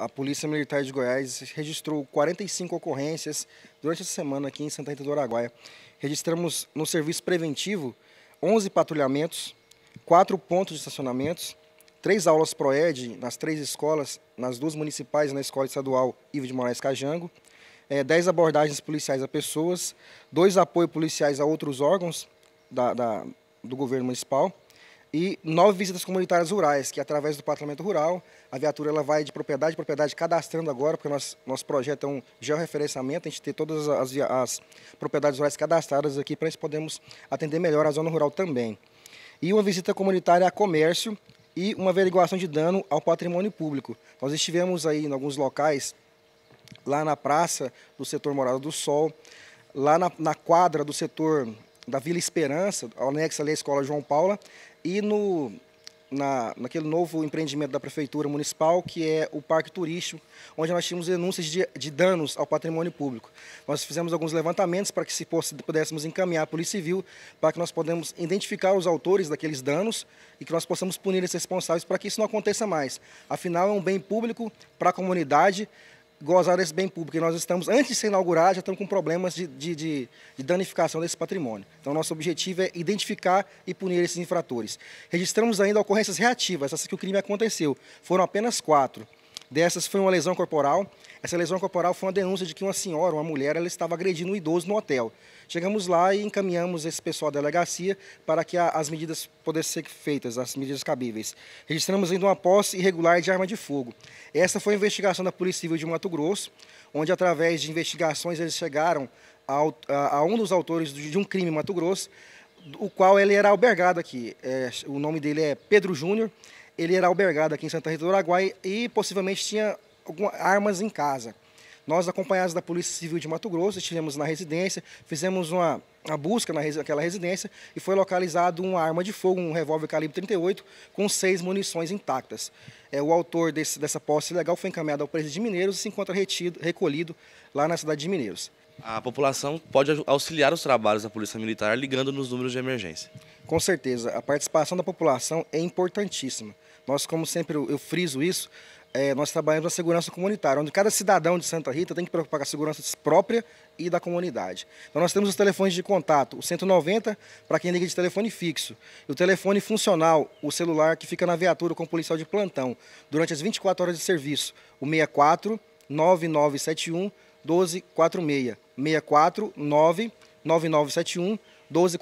a Polícia Militar de Goiás registrou 45 ocorrências durante a semana aqui em Santa Rita do Araguaia. Registramos no serviço preventivo 11 patrulhamentos, 4 pontos de estacionamentos, 3 aulas PROED nas três escolas, nas duas municipais na Escola Estadual Ivo de Moraes Cajango, 10 é, abordagens policiais a pessoas, 2 apoio policiais a outros órgãos da, da, do governo municipal, e nove visitas comunitárias rurais, que através do Parlamento Rural, a viatura ela vai de propriedade em propriedade cadastrando agora, porque nosso nosso projeto é um georreferenciamento, a gente tem todas as, as propriedades rurais cadastradas aqui para nós podemos atender melhor a zona rural também. E uma visita comunitária a comércio e uma averiguação de dano ao patrimônio público. Nós estivemos aí em alguns locais, lá na praça do setor Morada do Sol, lá na, na quadra do setor da Vila Esperança, anexa ali à Escola João Paula, e no, na, naquele novo empreendimento da Prefeitura Municipal, que é o Parque Turístico, onde nós tínhamos denúncias de, de danos ao patrimônio público. Nós fizemos alguns levantamentos para que se pudéssemos encaminhar a Polícia Civil, para que nós podemos identificar os autores daqueles danos e que nós possamos punir esses responsáveis para que isso não aconteça mais. Afinal, é um bem público para a comunidade, gozar desse bem público. E nós estamos, antes de ser inaugurado, já estamos com problemas de, de, de, de, danificação desse patrimônio. Então, nosso objetivo é identificar e punir esses infratores. Registramos ainda ocorrências reativas, essas que o crime aconteceu. Foram apenas quatro dessas foi uma lesão corporal. Essa lesão corporal foi uma denúncia de que uma senhora, uma mulher, ela estava agredindo um idoso no hotel. Chegamos lá e encaminhamos esse pessoal da delegacia para que as medidas pudessem ser feitas, as medidas cabíveis. Registramos ainda uma posse irregular de arma de fogo. Essa foi a investigação da Polícia Civil de Mato Grosso, onde através de investigações eles chegaram a, a, a um dos autores de um crime em Mato Grosso, o qual ele era albergado aqui. É, o nome dele é Pedro Júnior ele era albergado aqui em Santa Rita do Araguaia e possivelmente tinha algumas armas em casa. Nós, acompanhados da Polícia Civil de Mato Grosso, estivemos na residência, fizemos uma, uma busca naquela residência e foi localizado uma arma de fogo, um revólver calibre 38, com seis munições intactas. É, o autor desse, dessa posse ilegal foi encaminhado ao presídio de Mineiros e se encontra retido, recolhido lá na cidade de Mineiros. A população pode auxiliar os trabalhos da Polícia Militar ligando nos números de emergência. Com certeza, a participação da população é importantíssima. Nós, como sempre eu friso isso, é, nós trabalhamos na segurança comunitária, onde cada cidadão de Santa Rita tem que preocupar com a segurança própria e da comunidade. Então nós temos os telefones de contato, o 190 para quem liga de telefone fixo, e o telefone funcional, o celular que fica na viatura com o policial de plantão, durante as 24 horas de serviço, o 64 9971 1246, 64 99971 1246.